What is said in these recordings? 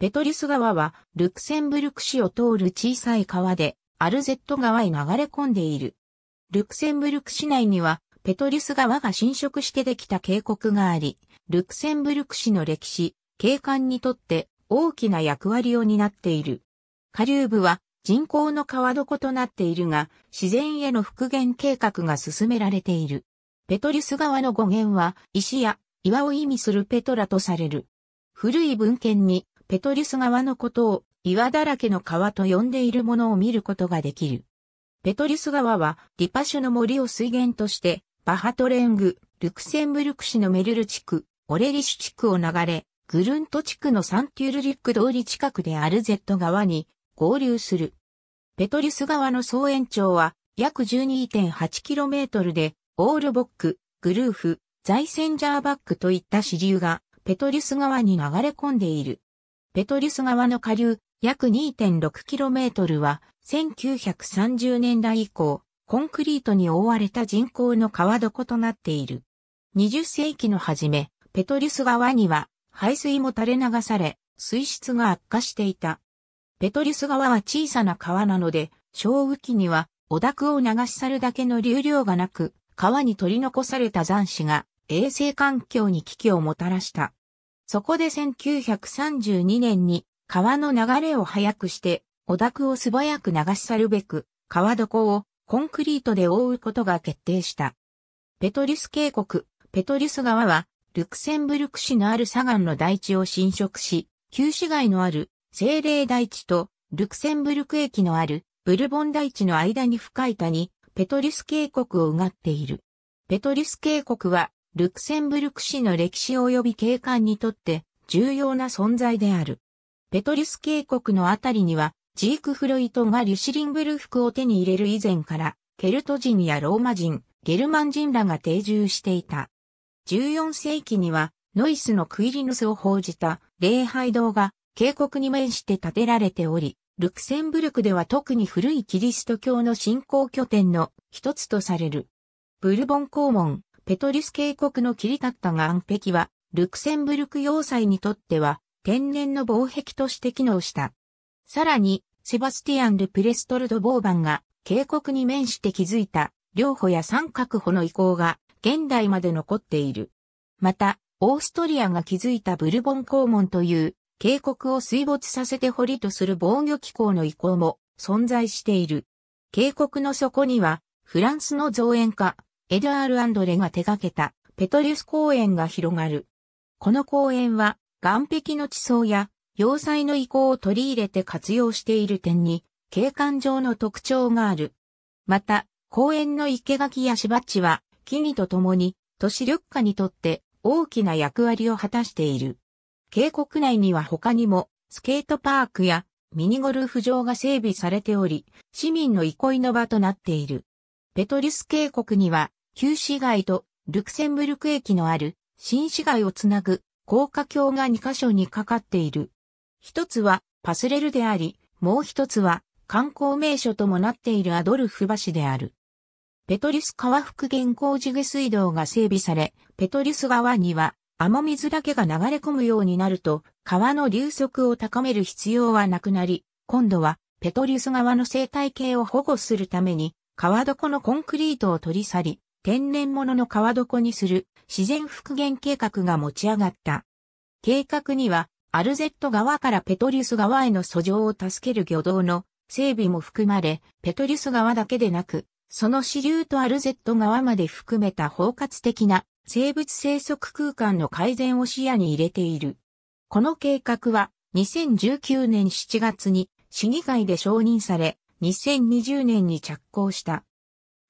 ペトリュス川は、ルクセンブルク市を通る小さい川で、アルゼット川へ流れ込んでいる。ルクセンブルク市内には、ペトリュス川が浸食してできた渓谷があり、ルクセンブルク市の歴史、景観にとって大きな役割を担っている。下流部は人工の川床となっているが、自然への復元計画が進められている。ペトリュス川の語源は石や岩を意味するペトラとされる。古い文献にペトリュス川のことを岩だらけの川と呼んでいるものを見ることができる。ペトリュス川はリパシュの森を水源として、バハトレング、ルクセンブルク市のメルル地区、オレリシュ地区を流れ、グルント地区のサンテュールリック通り近くでアルゼット川に合流する。ペトリュス川の総延長は約 12.8km で、オールボック、グルーフ、ザイセンジャーバックといった支流がペトリュス川に流れ込んでいる。ペトリュス川の下流、約 2.6km は、1930年代以降、コンクリートに覆われた人工の川床となっている。20世紀の初め、ペトリュス川には、排水も垂れ流され、水質が悪化していた。ペトリュス川は小さな川なので、小雨期には、お宅を流し去るだけの流量がなく、川に取り残された残死が、衛生環境に危機をもたらした。そこで1932年に川の流れを速くしてお宅を素早く流し去るべく川床をコンクリートで覆うことが決定した。ペトリュス渓谷、ペトリュス川はルクセンブルク市のある砂岩の大地を侵食し、旧市街のある精霊大地とルクセンブルク駅のあるブルボン大地の間に深い谷、ペトリュス渓谷をうがっている。ペトリュス渓谷はルクセンブルク市の歴史及び景観にとって重要な存在である。ペトリュス渓谷のあたりには、ジーク・フロイトがリュシリンブル服を手に入れる以前から、ケルト人やローマ人、ゲルマン人らが定住していた。14世紀には、ノイスのクイリヌスを報じた礼拝堂が渓谷に面して建てられており、ルクセンブルクでは特に古いキリスト教の信仰拠点の一つとされる。ブルボン公文、ペトリス渓谷の切り立った岩壁は、ルクセンブルク要塞にとっては、天然の防壁として機能した。さらに、セバスティアン・ル・プレストルド・ボーバンが、渓谷に面して築いた、両歩や三角歩の遺構が、現代まで残っている。また、オーストリアが築いたブルボン公門という、渓谷を水没させて堀とする防御機構の遺構も存在している。渓谷の底には、フランスの造園家、エドアールレが手掛けたペトリュス公園が広がる。この公園は、岩壁の地層や要塞の遺構を取り入れて活用している点に、景観上の特徴がある。また、公園の生垣や芝地は、木々と共に、都市緑化にとって大きな役割を果たしている。渓谷内には他にも、スケートパークやミニゴルフ場が整備されており、市民の憩いの場となっている。ペトリュス渓谷には旧市街とルクセンブルク駅のある新市街をつなぐ高架橋が2カ所にかかっている。一つはパスレルであり、もう一つは観光名所ともなっているアドルフ橋である。ペトリス川復原工事下水道が整備され、ペトリス川には雨水だけが流れ込むようになると、川の流速を高める必要はなくなり、今度はペトリス川の生態系を保護するために、川床のコンクリートを取り去り、天然物の川床にする自然復元計画が持ち上がった。計画には、アルゼット側からペトリュス側への訴状を助ける漁道の整備も含まれ、ペトリュス側だけでなく、その支流とアルゼット側まで含めた包括的な生物生息空間の改善を視野に入れている。この計画は2019年7月に市議会で承認され、2020年に着工した。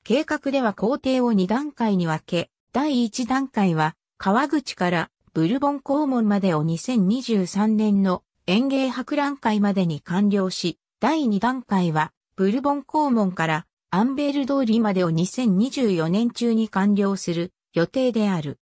計画では工程を2段階に分け、第1段階は、川口からブルボン校門までを2023年の園芸博覧会までに完了し、第2段階は、ブルボン校門からアンベール通りまでを2024年中に完了する予定である。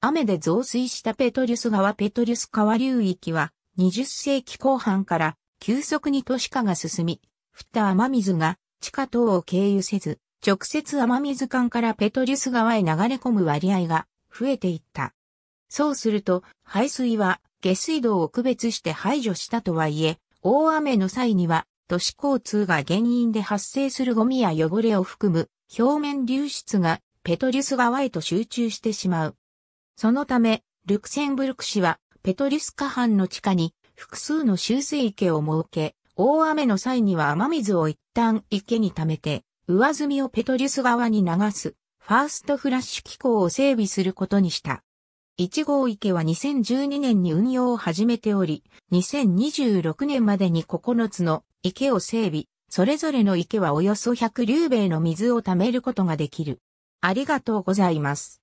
雨で増水したペトリュス川ペトリュス川流域は20世紀後半から急速に都市化が進み、降った雨水が地下等を経由せず直接雨水管からペトリュス川へ流れ込む割合が増えていった。そうすると、排水は下水道を区別して排除したとはいえ、大雨の際には都市交通が原因で発生するゴミや汚れを含む表面流出がペトリュス川へと集中してしまう。そのため、ルクセンブルク市はペトリュス河畔の地下に複数の集水池を設け、大雨の際には雨水を一旦池に溜めて、上積みをペトリュス側に流す、ファーストフラッシュ機構を整備することにした。1号池は2012年に運用を始めており、2026年までに9つの池を整備、それぞれの池はおよそ100流米の水を貯めることができる。ありがとうございます。